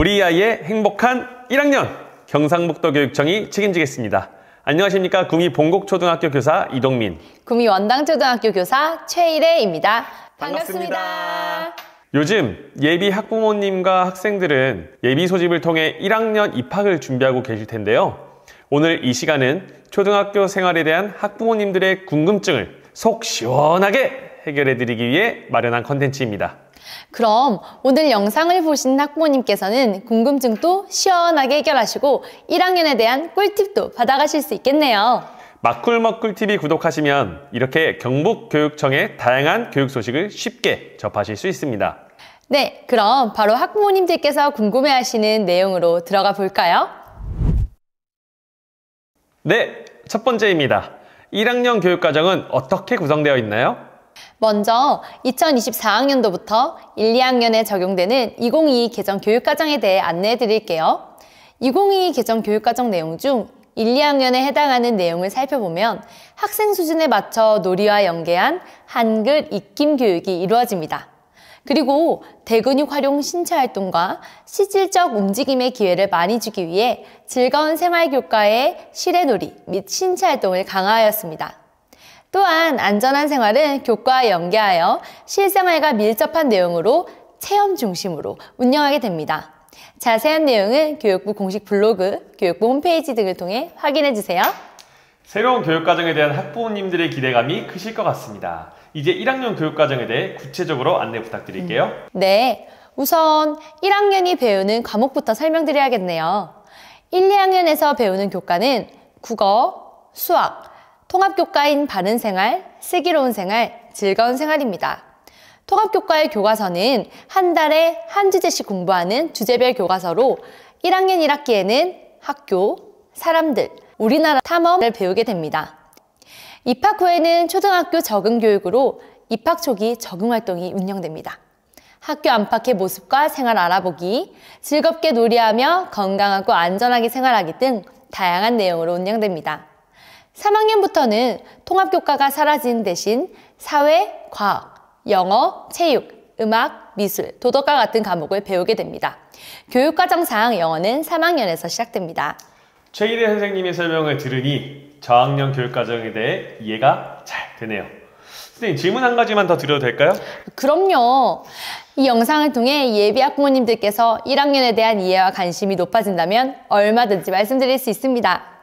우리 아이의 행복한 1학년 경상북도 교육청이 책임지겠습니다. 안녕하십니까 구미 봉곡초등학교 교사 이동민 구미 원당초등학교 교사 최일혜입니다. 반갑습니다. 반갑습니다. 요즘 예비 학부모님과 학생들은 예비 소집을 통해 1학년 입학을 준비하고 계실 텐데요. 오늘 이 시간은 초등학교 생활에 대한 학부모님들의 궁금증을 속 시원하게 해결해 드리기 위해 마련한 컨텐츠입니다. 그럼 오늘 영상을 보신 학부모님께서는 궁금증도 시원하게 해결하시고 1학년에 대한 꿀팁도 받아가실 수 있겠네요. 마꿀먹꿀 팁이 구독하시면 이렇게 경북교육청의 다양한 교육 소식을 쉽게 접하실 수 있습니다. 네, 그럼 바로 학부모님들께서 궁금해하시는 내용으로 들어가 볼까요? 네, 첫 번째입니다. 1학년 교육과정은 어떻게 구성되어 있나요? 먼저 2024학년도부터 1, 2학년에 적용되는 2022 개정 교육과정에 대해 안내해 드릴게요. 2022 개정 교육과정 내용 중 1, 2학년에 해당하는 내용을 살펴보면 학생 수준에 맞춰 놀이와 연계한 한글 익힘 교육이 이루어집니다. 그리고 대근육 활용 신체 활동과 시질적 움직임의 기회를 많이 주기 위해 즐거운 생활 교과의 실외놀이 및 신체 활동을 강화하였습니다. 또한 안전한 생활은 교과와 연계하여 실생활과 밀접한 내용으로 체험 중심으로 운영하게 됩니다. 자세한 내용은 교육부 공식 블로그, 교육부 홈페이지 등을 통해 확인해 주세요. 새로운 교육과정에 대한 학부모님들의 기대감이 크실 것 같습니다. 이제 1학년 교육과정에 대해 구체적으로 안내 부탁드릴게요. 음. 네. 우선 1학년이 배우는 과목부터 설명드려야겠네요. 1, 2학년에서 배우는 교과는 국어, 수학, 통합교과인 바른 생활, 슬기로운 생활, 즐거운 생활입니다. 통합교과의 교과서는 한 달에 한 주제씩 공부하는 주제별 교과서로 1학년 1학기에는 학교, 사람들, 우리나라 탐험을 배우게 됩니다. 입학 후에는 초등학교 적응교육으로 입학 초기 적응활동이 운영됩니다. 학교 안팎의 모습과 생활 알아보기, 즐겁게 놀이하며 건강하고 안전하게 생활하기 등 다양한 내용으로 운영됩니다. 3학년부터는 통합교과가 사라진 대신 사회, 과학, 영어, 체육, 음악, 미술, 도덕과 같은 과목을 배우게 됩니다. 교육과정상 영어는 3학년에서 시작됩니다. 최일대 선생님의 설명을 들으니 저학년 교육과정에 대해 이해가 잘 되네요. 선생님 질문 한 가지만 더 드려도 될까요? 그럼요. 이 영상을 통해 예비 학부모님들께서 1학년에 대한 이해와 관심이 높아진다면 얼마든지 말씀드릴 수 있습니다.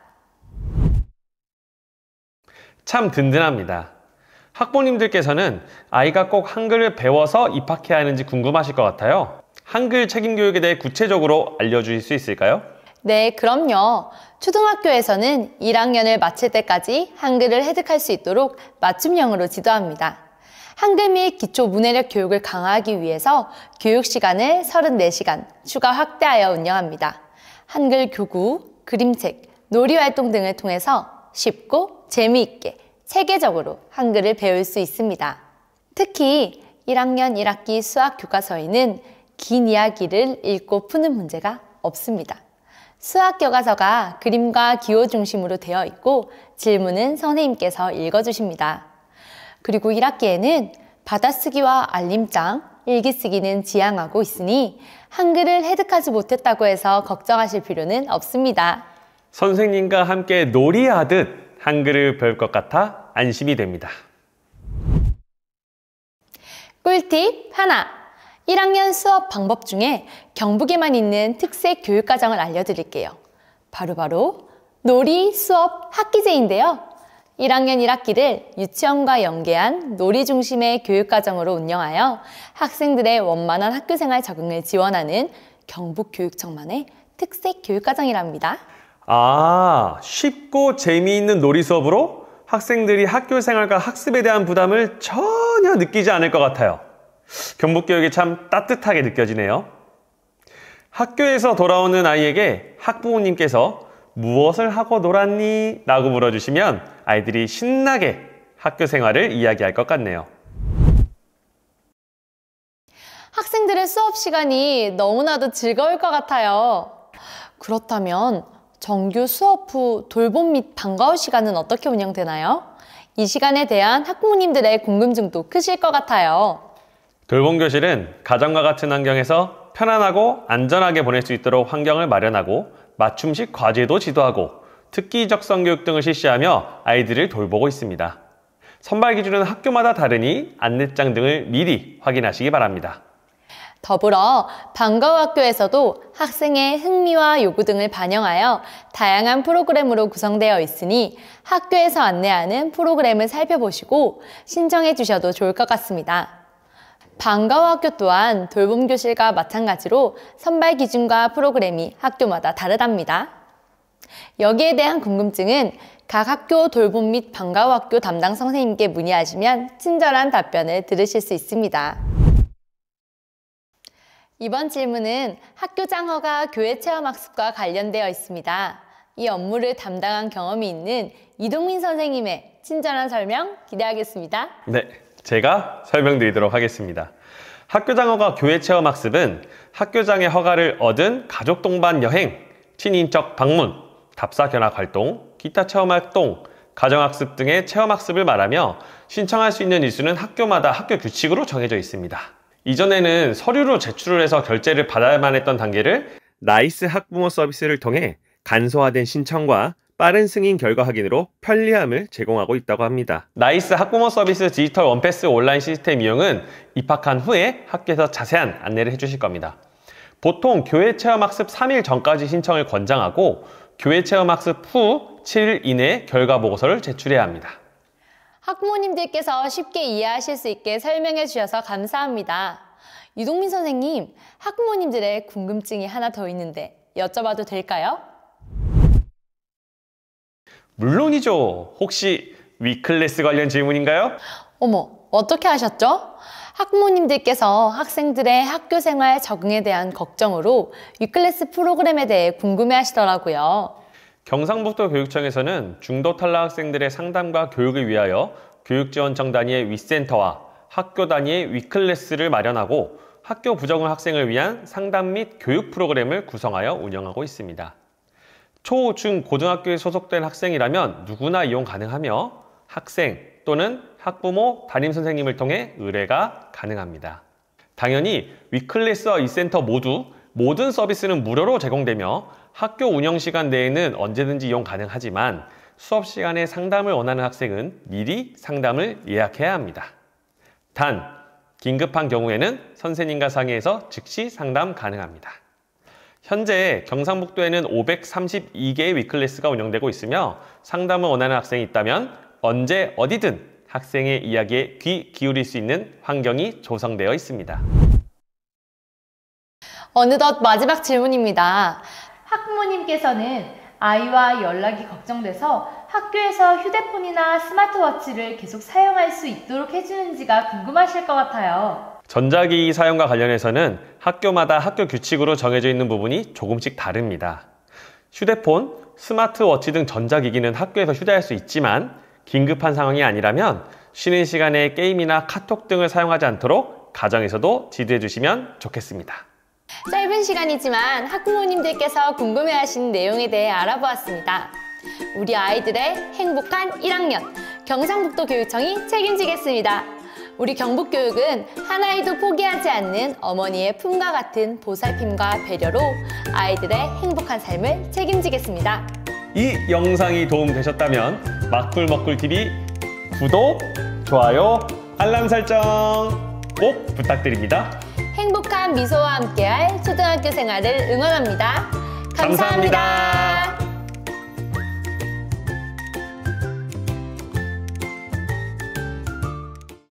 참 든든합니다. 학부모님들께서는 아이가 꼭 한글을 배워서 입학해야 하는지 궁금하실 것 같아요. 한글 책임교육에 대해 구체적으로 알려주실 수 있을까요? 네, 그럼요. 초등학교에서는 1학년을 마칠 때까지 한글을 해득할 수 있도록 맞춤형으로 지도합니다. 한글 및 기초 문해력 교육을 강화하기 위해서 교육 시간을 34시간 추가 확대하여 운영합니다. 한글 교구, 그림책, 놀이 활동 등을 통해서 쉽고 재미있게 체계적으로 한글을 배울 수 있습니다. 특히 1학년 1학기 수학 교과서에는 긴 이야기를 읽고 푸는 문제가 없습니다. 수학 교과서가 그림과 기호 중심으로 되어 있고 질문은 선생님께서 읽어주십니다. 그리고 1학기에는 받아쓰기와 알림장, 일기 쓰기는 지양하고 있으니 한글을 해득하지 못했다고 해서 걱정하실 필요는 없습니다. 선생님과 함께 놀이하듯 한글을 배울 것 같아 안심이 됩니다. 꿀팁 하나. 1학년 수업 방법 중에 경북에만 있는 특색 교육 과정을 알려드릴게요. 바로바로 바로 놀이 수업 학기제인데요. 1학년 1학기를 유치원과 연계한 놀이 중심의 교육 과정으로 운영하여 학생들의 원만한 학교생활 적응을 지원하는 경북교육청만의 특색 교육 과정이랍니다. 아, 쉽고 재미있는 놀이 수업으로 학생들이 학교 생활과 학습에 대한 부담을 전혀 느끼지 않을 것 같아요. 경북교육이 참 따뜻하게 느껴지네요. 학교에서 돌아오는 아이에게 학부모님께서 무엇을 하고 놀았니? 라고 물어주시면 아이들이 신나게 학교 생활을 이야기할 것 같네요. 학생들의 수업 시간이 너무나도 즐거울 것 같아요. 그렇다면 정규 수업 후 돌봄 및 방과후 시간은 어떻게 운영되나요? 이 시간에 대한 학부모님들의 궁금증도 크실 것 같아요. 돌봄 교실은 가정과 같은 환경에서 편안하고 안전하게 보낼 수 있도록 환경을 마련하고 맞춤식 과제도 지도하고 특기 적성 교육 등을 실시하며 아이들을 돌보고 있습니다. 선발 기준은 학교마다 다르니 안내장 등을 미리 확인하시기 바랍니다. 더불어 방과학교에서도 후 학생의 흥미와 요구 등을 반영하여 다양한 프로그램으로 구성되어 있으니 학교에서 안내하는 프로그램을 살펴보시고 신청해 주셔도 좋을 것 같습니다. 방과학교 후 또한 돌봄교실과 마찬가지로 선발 기준과 프로그램이 학교마다 다르답니다. 여기에 대한 궁금증은 각 학교 돌봄 및 방과후 학교 담당 선생님께 문의하시면 친절한 답변을 들으실 수 있습니다. 이번 질문은 학교장어가 교회 체험학습과 관련되어 있습니다. 이 업무를 담당한 경험이 있는 이동민 선생님의 친절한 설명 기대하겠습니다. 네, 제가 설명드리도록 하겠습니다. 학교장어가 교회 체험학습은 학교장의 허가를 얻은 가족 동반 여행, 친인척 방문, 답사 견학 활동, 기타 체험 활동, 가정학습 등의 체험학습을 말하며 신청할 수 있는 일수는 학교마다 학교 규칙으로 정해져 있습니다. 이전에는 서류로 제출을 해서 결제를 받아야만 했던 단계를 나이스 학부모 서비스를 통해 간소화된 신청과 빠른 승인 결과 확인으로 편리함을 제공하고 있다고 합니다. 나이스 학부모 서비스 디지털 원패스 온라인 시스템 이용은 입학한 후에 학교에서 자세한 안내를 해주실 겁니다. 보통 교회 체험학습 3일 전까지 신청을 권장하고 교회 체험학습 후 7일 이내 에 결과 보고서를 제출해야 합니다. 학부모님들께서 쉽게 이해하실 수 있게 설명해 주셔서 감사합니다. 유동민 선생님, 학부모님들의 궁금증이 하나 더 있는데 여쭤봐도 될까요? 물론이죠. 혹시 위클래스 관련 질문인가요? 어머, 어떻게 하셨죠? 학부모님들께서 학생들의 학교 생활 적응에 대한 걱정으로 위클래스 프로그램에 대해 궁금해 하시더라고요. 경상북도 교육청에서는 중도 탈락 학생들의 상담과 교육을 위하여 교육지원청 단위의 위센터와 학교 단위의 위클래스를 마련하고 학교 부정을 학생을 위한 상담 및 교육 프로그램을 구성하여 운영하고 있습니다. 초, 중, 고등학교에 소속된 학생이라면 누구나 이용 가능하며 학생 또는 학부모, 담임선생님을 통해 의뢰가 가능합니다. 당연히 위클래스와 위센터 모두 모든 서비스는 무료로 제공되며 학교 운영 시간 내에는 언제든지 이용 가능하지만 수업 시간에 상담을 원하는 학생은 미리 상담을 예약해야 합니다. 단, 긴급한 경우에는 선생님과 상의해서 즉시 상담 가능합니다. 현재 경상북도에는 532개의 위클래스가 운영되고 있으며 상담을 원하는 학생이 있다면 언제 어디든 학생의 이야기에 귀 기울일 수 있는 환경이 조성되어 있습니다. 어느덧 마지막 질문입니다. 학부모님께서는 아이와 연락이 걱정돼서 학교에서 휴대폰이나 스마트워치를 계속 사용할 수 있도록 해주는지가 궁금하실 것 같아요. 전자기기 사용과 관련해서는 학교마다 학교 규칙으로 정해져 있는 부분이 조금씩 다릅니다. 휴대폰, 스마트워치 등 전자기기는 학교에서 휴대할 수 있지만 긴급한 상황이 아니라면 쉬는 시간에 게임이나 카톡 등을 사용하지 않도록 가정에서도 지도해 주시면 좋겠습니다. 짧은 시간이지만 학부모님들께서 궁금해하신 내용에 대해 알아보았습니다. 우리 아이들의 행복한 1학년 경상북도 교육청이 책임지겠습니다. 우리 경북교육은 하나에도 포기하지 않는 어머니의 품과 같은 보살핌과 배려로 아이들의 행복한 삶을 책임지겠습니다. 이 영상이 도움되셨다면 막불먹불 t v 구독, 좋아요, 알람 설정 꼭 부탁드립니다. 행복한 미소와 함께할 초등학교 생활을 응원합니다 감사합니다. 감사합니다.